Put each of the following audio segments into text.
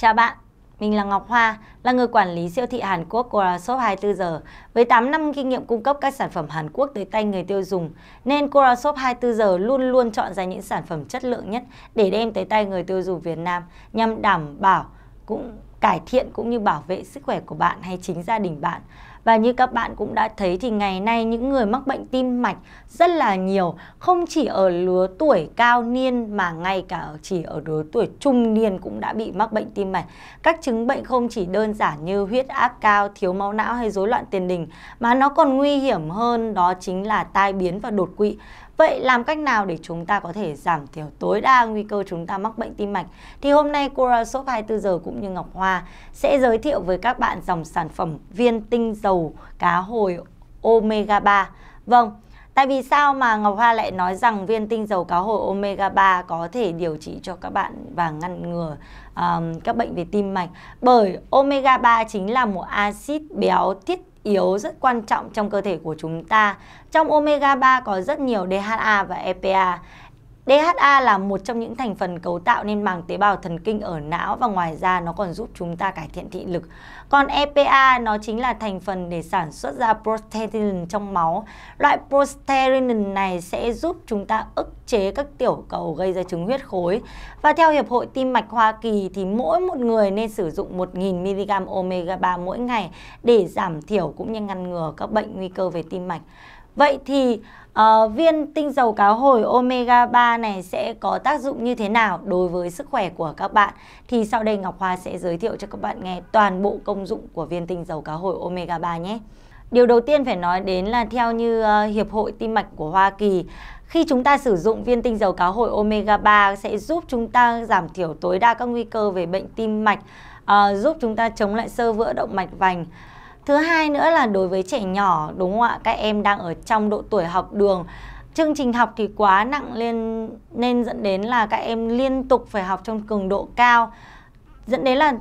Chào bạn, mình là Ngọc Hoa, là người quản lý siêu thị Hàn Quốc Cora Shop 24 giờ. Với 8 năm kinh nghiệm cung cấp các sản phẩm Hàn Quốc tới tay người tiêu dùng, nên Cora Shop 24 giờ luôn luôn chọn ra những sản phẩm chất lượng nhất để đem tới tay người tiêu dùng Việt Nam nhằm đảm bảo cũng cải thiện cũng như bảo vệ sức khỏe của bạn hay chính gia đình bạn. Và như các bạn cũng đã thấy thì ngày nay những người mắc bệnh tim mạch rất là nhiều, không chỉ ở lứa tuổi cao niên mà ngay cả chỉ ở lứa tuổi trung niên cũng đã bị mắc bệnh tim mạch. Các chứng bệnh không chỉ đơn giản như huyết áp cao, thiếu máu não hay rối loạn tiền đình mà nó còn nguy hiểm hơn đó chính là tai biến và đột quỵ. Vậy làm cách nào để chúng ta có thể giảm thiểu tối đa nguy cơ chúng ta mắc bệnh tim mạch? Thì hôm nay Cura Shop 24 giờ cũng như Ngọc Hoa sẽ giới thiệu với các bạn dòng sản phẩm viên tinh dầu dầu cá hồi omega 3. Vâng, tại vì sao mà Ngọc Hoa lại nói rằng viên tinh dầu cá hồi omega 3 có thể điều trị cho các bạn và ngăn ngừa um, các bệnh về tim mạch? Bởi omega 3 chính là một axit béo thiết yếu rất quan trọng trong cơ thể của chúng ta. Trong omega 3 có rất nhiều DHA và EPA. DHA là một trong những thành phần cấu tạo nên màng tế bào thần kinh ở não và ngoài ra nó còn giúp chúng ta cải thiện thị lực. Còn EPA nó chính là thành phần để sản xuất ra prostaglandin trong máu. Loại prostaglandin này sẽ giúp chúng ta ức chế các tiểu cầu gây ra chứng huyết khối. Và theo Hiệp hội Tim mạch Hoa Kỳ thì mỗi một người nên sử dụng 1.000mg omega 3 mỗi ngày để giảm thiểu cũng như ngăn ngừa các bệnh nguy cơ về tim mạch. Vậy thì Ờ, viên tinh dầu cá hồi omega 3 này sẽ có tác dụng như thế nào đối với sức khỏe của các bạn thì sau đây Ngọc Hoa sẽ giới thiệu cho các bạn nghe toàn bộ công dụng của viên tinh dầu cá hồi omega 3 nhé. Điều đầu tiên phải nói đến là theo như uh, Hiệp hội Tim mạch của Hoa Kỳ khi chúng ta sử dụng viên tinh dầu cá hồi omega 3 sẽ giúp chúng ta giảm thiểu tối đa các nguy cơ về bệnh tim mạch, uh, giúp chúng ta chống lại sơ vữa động mạch vành, Thứ hai nữa là đối với trẻ nhỏ đúng không ạ? Các em đang ở trong độ tuổi học đường chương trình học thì quá nặng lên nên dẫn đến là các em liên tục phải học trong cường độ cao dẫn đến là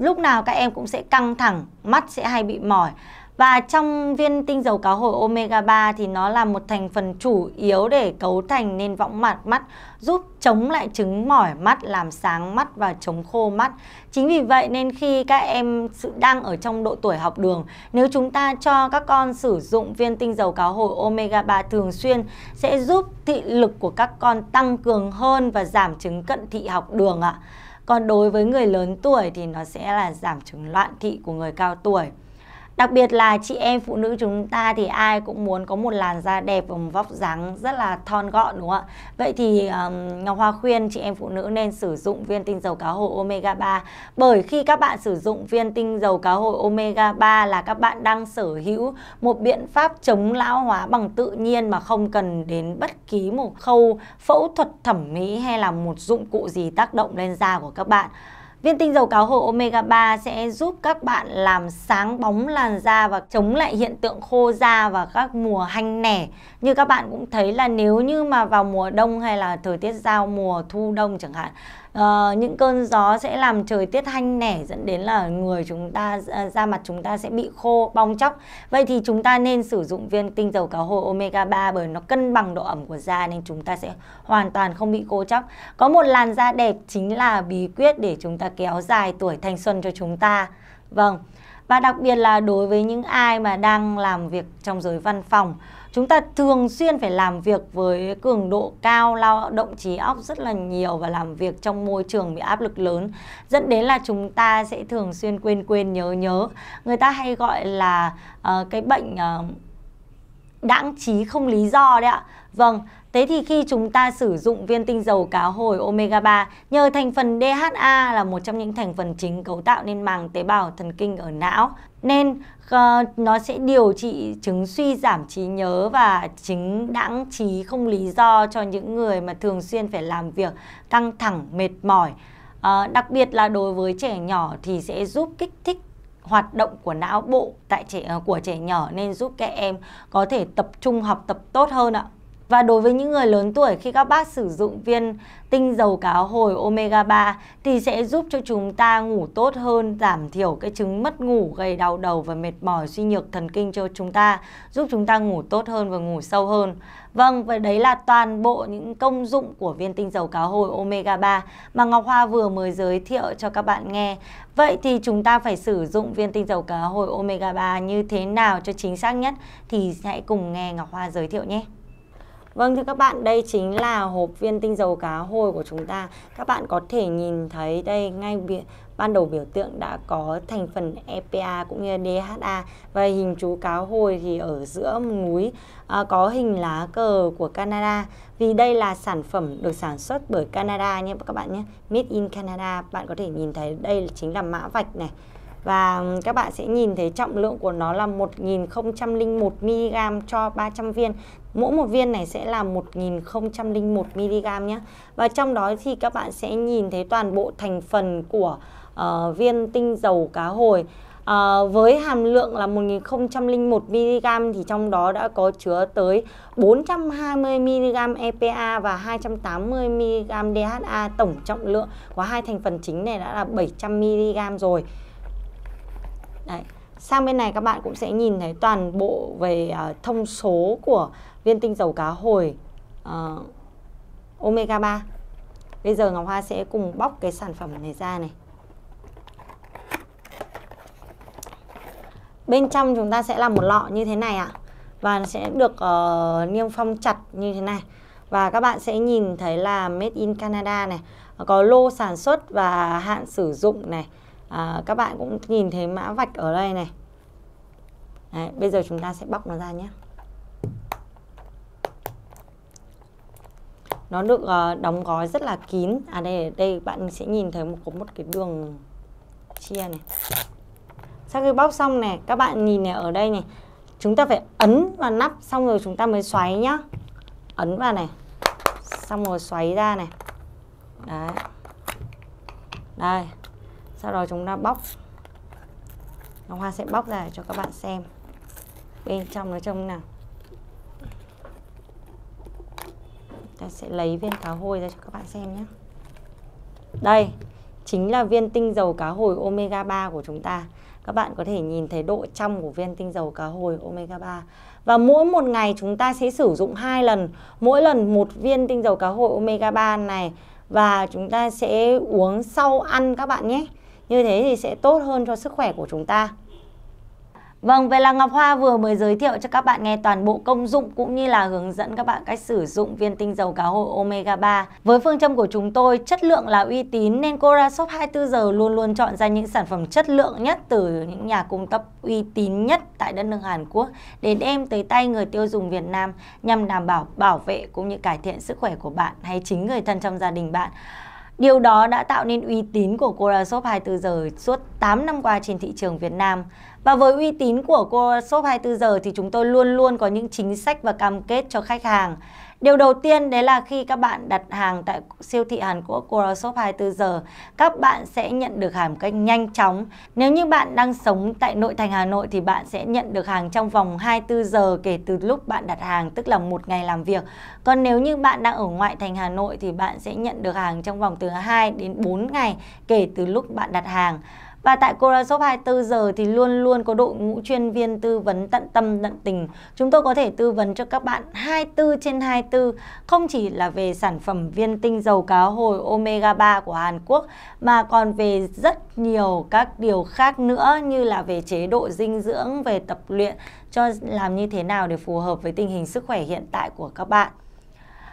lúc nào các em cũng sẽ căng thẳng mắt sẽ hay bị mỏi và trong viên tinh dầu cá hồi omega 3 thì nó là một thành phần chủ yếu để cấu thành nên võng mạc mắt, giúp chống lại chứng mỏi mắt, làm sáng mắt và chống khô mắt. Chính vì vậy nên khi các em đang ở trong độ tuổi học đường, nếu chúng ta cho các con sử dụng viên tinh dầu cá hồi omega 3 thường xuyên sẽ giúp thị lực của các con tăng cường hơn và giảm chứng cận thị học đường ạ. Còn đối với người lớn tuổi thì nó sẽ là giảm chứng loạn thị của người cao tuổi. Đặc biệt là chị em phụ nữ chúng ta thì ai cũng muốn có một làn da đẹp và một vóc dáng rất là thon gọn đúng không ạ? Vậy thì um, Ngọc Hoa khuyên chị em phụ nữ nên sử dụng viên tinh dầu cá hồi omega 3 bởi khi các bạn sử dụng viên tinh dầu cá hồi omega 3 là các bạn đang sở hữu một biện pháp chống lão hóa bằng tự nhiên mà không cần đến bất kỳ một khâu phẫu thuật thẩm mỹ hay là một dụng cụ gì tác động lên da của các bạn. Viên tinh dầu cá hồi omega 3 sẽ giúp các bạn làm sáng bóng làn da và chống lại hiện tượng khô da và các mùa hanh nẻ. Như các bạn cũng thấy là nếu như mà vào mùa đông hay là thời tiết giao mùa thu đông chẳng hạn uh, những cơn gió sẽ làm trời tiết hanh nẻ dẫn đến là người chúng ta à, da mặt chúng ta sẽ bị khô bong chóc vậy thì chúng ta nên sử dụng viên tinh dầu cá hồi omega 3 bởi nó cân bằng độ ẩm của da nên chúng ta sẽ hoàn toàn không bị khô chóc có một làn da đẹp chính là bí quyết để chúng ta kéo dài tuổi thanh xuân cho chúng ta vâng và đặc biệt là đối với những ai mà đang làm việc trong giới văn phòng chúng ta thường xuyên phải làm việc với cường độ cao lao động trí óc rất là nhiều và làm việc trong môi trường bị áp lực lớn dẫn đến là chúng ta sẽ thường xuyên quên quên nhớ nhớ người ta hay gọi là uh, cái bệnh uh, đãng trí không lý do đấy ạ. Vâng, thế thì khi chúng ta sử dụng viên tinh dầu cá hồi omega 3 nhờ thành phần DHA là một trong những thành phần chính cấu tạo nên màng tế bào thần kinh ở não nên uh, nó sẽ điều trị chứng suy giảm trí nhớ và chứng đãng trí không lý do cho những người mà thường xuyên phải làm việc căng thẳng mệt mỏi À, đặc biệt là đối với trẻ nhỏ thì sẽ giúp kích thích hoạt động của não bộ tại trẻ ờ, của trẻ nhỏ nên giúp các em có thể tập trung học tập tốt hơn ạ. Và đối với những người lớn tuổi khi các bác sử dụng viên tinh dầu cá hồi omega 3 thì sẽ giúp cho chúng ta ngủ tốt hơn, giảm thiểu cái chứng mất ngủ gây đau đầu và mệt mỏi suy nhược thần kinh cho chúng ta, giúp chúng ta ngủ tốt hơn và ngủ sâu hơn. Vâng, và đấy là toàn bộ những công dụng của viên tinh dầu cá hồi omega 3 mà Ngọc Hoa vừa mới giới thiệu cho các bạn nghe. Vậy thì chúng ta phải sử dụng viên tinh dầu cá hồi omega 3 như thế nào cho chính xác nhất thì hãy cùng nghe Ngọc Hoa giới thiệu nhé. Vâng thưa các bạn, đây chính là hộp viên tinh dầu cá hồi của chúng ta. Các bạn có thể nhìn thấy đây ngay ban đầu biểu tượng đã có thành phần EPA cũng như DHA và hình chú cá hồi thì ở giữa núi à, có hình lá cờ của Canada vì đây là sản phẩm được sản xuất bởi Canada nhé các bạn nhé Made in Canada bạn có thể nhìn thấy đây chính là mã vạch này và các bạn sẽ nhìn thấy trọng lượng của nó là 1001 mg cho 300 viên. Mỗi một viên này sẽ là 1001 mg nhé. Và trong đó thì các bạn sẽ nhìn thấy toàn bộ thành phần của uh, viên tinh dầu cá hồi. À, với hàm lượng là 1001mg thì trong đó đã có chứa tới 420mg EPA và 280mg DHA. Tổng trọng lượng của hai thành phần chính này đã là 700mg rồi. Đấy. Sang bên này các bạn cũng sẽ nhìn thấy toàn bộ về uh, thông số của viên tinh dầu cá hồi uh, omega 3. Bây giờ Ngọc Hoa sẽ cùng bóc cái sản phẩm này ra này. Bên trong chúng ta sẽ là một lọ như thế này ạ. À. Và sẽ được uh, niêm phong chặt như thế này. Và các bạn sẽ nhìn thấy là Made in Canada này. Có lô sản xuất và hạn sử dụng này à, các bạn cũng nhìn thấy mã vạch ở đây này Đấy, bây giờ chúng ta sẽ bóc nó ra nhé nó được uh, đóng gói rất là kín à đây đây bạn sẽ nhìn thấy một có một cái đường chia này sau khi bóc xong này các bạn nhìn này ở đây này chúng ta phải ấn vào nắp xong rồi chúng ta mới xoáy nhá ấn vào này xong rồi xoáy ra này đấy đây sau đó chúng ta bóc ngọc hoa sẽ bóc ra cho các bạn xem bên trong nó trông nào ta sẽ lấy viên cá hồi ra cho các bạn xem nhé đây chính là viên tinh dầu cá hồi omega 3 của chúng ta các bạn có thể nhìn thấy độ trong của viên tinh dầu cá hồi omega 3 và mỗi một ngày chúng ta sẽ sử dụng hai lần mỗi lần một viên tinh dầu cá hồi omega 3 này và chúng ta sẽ uống sau ăn các bạn nhé như thế thì sẽ tốt hơn cho sức khỏe của chúng ta Vâng, vậy là Ngọc Hoa vừa mới giới thiệu cho các bạn nghe toàn bộ công dụng cũng như là hướng dẫn các bạn cách sử dụng viên tinh dầu cá hồi Omega 3. Với phương châm của chúng tôi, chất lượng là uy tín nên Cora Shop 24 giờ luôn luôn chọn ra những sản phẩm chất lượng nhất từ những nhà cung cấp uy tín nhất tại đất nước Hàn Quốc để đem tới tay người tiêu dùng Việt Nam nhằm đảm bảo bảo vệ cũng như cải thiện sức khỏe của bạn hay chính người thân trong gia đình bạn. Điều đó đã tạo nên uy tín của Cora 24 giờ suốt 8 năm qua trên thị trường Việt Nam. Và với uy tín của Cora 24 giờ thì chúng tôi luôn luôn có những chính sách và cam kết cho khách hàng. Điều đầu tiên đấy là khi các bạn đặt hàng tại siêu thị Hàn Quốc Coral Shop 24 giờ, các bạn sẽ nhận được hàng cách nhanh chóng. Nếu như bạn đang sống tại nội thành Hà Nội thì bạn sẽ nhận được hàng trong vòng 24 giờ kể từ lúc bạn đặt hàng, tức là một ngày làm việc. Còn nếu như bạn đang ở ngoại thành Hà Nội thì bạn sẽ nhận được hàng trong vòng từ 2 đến 4 ngày kể từ lúc bạn đặt hàng. Và tại Cora Shop 24 giờ thì luôn luôn có đội ngũ chuyên viên tư vấn tận tâm tận tình. Chúng tôi có thể tư vấn cho các bạn 24 trên 24 không chỉ là về sản phẩm viên tinh dầu cá hồi omega 3 của Hàn Quốc mà còn về rất nhiều các điều khác nữa như là về chế độ dinh dưỡng, về tập luyện cho làm như thế nào để phù hợp với tình hình sức khỏe hiện tại của các bạn.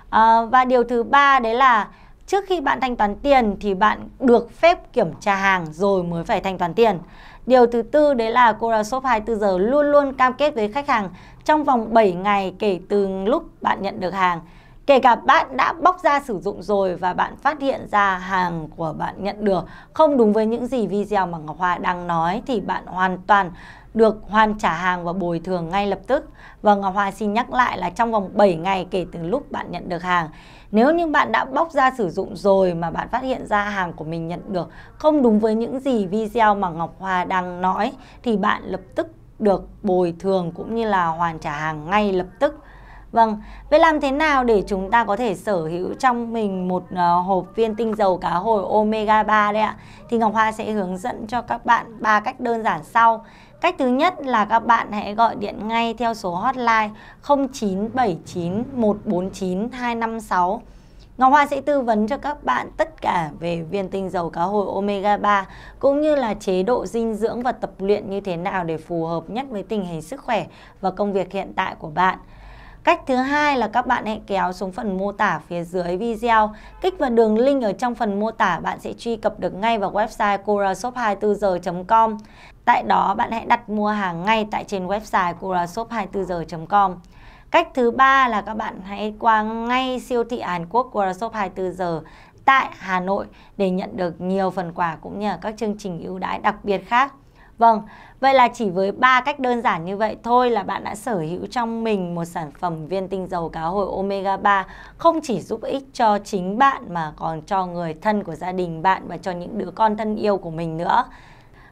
À, và điều thứ ba đấy là Trước khi bạn thanh toán tiền thì bạn được phép kiểm tra hàng rồi mới phải thanh toán tiền. Điều thứ tư đấy là Cora Shop 24 giờ luôn luôn cam kết với khách hàng trong vòng 7 ngày kể từ lúc bạn nhận được hàng. Kể cả bạn đã bóc ra sử dụng rồi và bạn phát hiện ra hàng của bạn nhận được không đúng với những gì video mà Ngọc Hoa đang nói thì bạn hoàn toàn được hoàn trả hàng và bồi thường ngay lập tức. Và vâng, Ngọc Hoa xin nhắc lại là trong vòng 7 ngày kể từ lúc bạn nhận được hàng, nếu như bạn đã bóc ra sử dụng rồi mà bạn phát hiện ra hàng của mình nhận được không đúng với những gì video mà Ngọc Hoa đang nói thì bạn lập tức được bồi thường cũng như là hoàn trả hàng ngay lập tức. Vâng, vậy làm thế nào để chúng ta có thể sở hữu trong mình một ờ, hộp viên tinh dầu cá hồi omega 3 đây ạ? Thì Ngọc Hoa sẽ hướng dẫn cho các bạn ba cách đơn giản sau. Cách thứ nhất là các bạn hãy gọi điện ngay theo số hotline 0979 149 256. Ngọc Hoa sẽ tư vấn cho các bạn tất cả về viên tinh dầu cá hồi omega 3 cũng như là chế độ dinh dưỡng và tập luyện như thế nào để phù hợp nhất với tình hình sức khỏe và công việc hiện tại của bạn. Cách thứ hai là các bạn hãy kéo xuống phần mô tả phía dưới video, kích vào đường link ở trong phần mô tả bạn sẽ truy cập được ngay vào website corashop 24 h com Tại đó bạn hãy đặt mua hàng ngay tại trên website corashop 24 h com Cách thứ ba là các bạn hãy qua ngay siêu thị Hàn Quốc Corashop 24 h tại Hà Nội để nhận được nhiều phần quà cũng như các chương trình ưu đãi đặc biệt khác. Vâng, vậy là chỉ với ba cách đơn giản như vậy thôi là bạn đã sở hữu trong mình một sản phẩm viên tinh dầu cá hồi omega 3 không chỉ giúp ích cho chính bạn mà còn cho người thân của gia đình bạn và cho những đứa con thân yêu của mình nữa.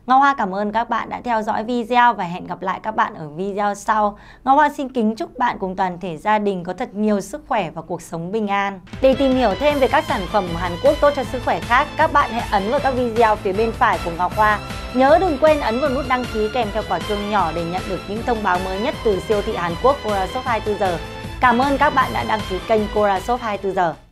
Ngọc Hoa cảm ơn các bạn đã theo dõi video và hẹn gặp lại các bạn ở video sau. Ngọc Hoa xin kính chúc bạn cùng toàn thể gia đình có thật nhiều sức khỏe và cuộc sống bình an. Để tìm hiểu thêm về các sản phẩm Hàn Quốc tốt cho sức khỏe khác, các bạn hãy ấn vào các video phía bên phải của Ngọc Hoa. Nhớ đừng quên ấn vào nút đăng ký kèm theo quả chuông nhỏ để nhận được những thông báo mới nhất từ siêu thị Hàn Quốc Cora Shop 24 giờ. Cảm ơn các bạn đã đăng ký kênh Cora Shop 24 giờ.